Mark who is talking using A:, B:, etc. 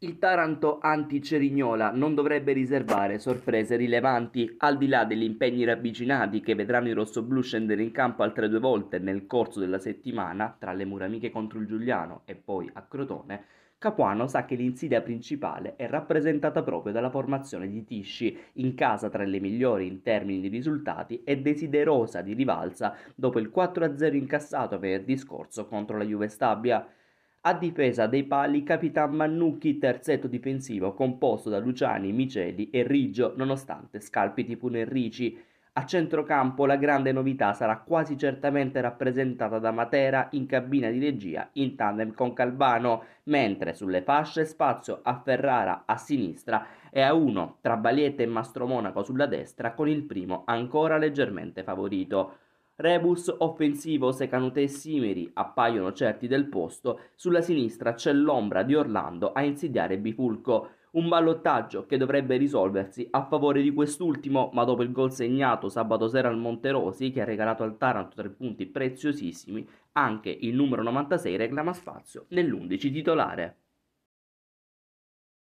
A: Il Taranto anti-Cerignola non dovrebbe riservare sorprese rilevanti, al di là degli impegni ravvicinati che vedranno i rossoblù scendere in campo altre due volte nel corso della settimana, tra le muramiche contro il Giuliano e poi a Crotone, Capuano sa che l'insidia principale è rappresentata proprio dalla formazione di Tisci, in casa tra le migliori in termini di risultati e desiderosa di rivalsa dopo il 4-0 incassato venerdì scorso contro la Juve Stabia. A difesa dei pali capitan Mannucchi, terzetto difensivo composto da Luciani, Miceli e Riggio, nonostante scalpiti Punerrici. A centrocampo la grande novità sarà quasi certamente rappresentata da Matera in cabina di regia in tandem con Calvano, mentre sulle fasce spazio a Ferrara a sinistra e a uno tra Balietta e Mastromonaco sulla destra con il primo ancora leggermente favorito. Rebus offensivo se Canute e Simeri appaiono certi del posto, sulla sinistra c'è l'ombra di Orlando a insidiare Bifulco. Un ballottaggio che dovrebbe risolversi a favore di quest'ultimo, ma dopo il gol segnato sabato sera al Monterosi, che ha regalato al Taranto tre punti preziosissimi, anche il numero 96 reclama spazio nell'11 titolare.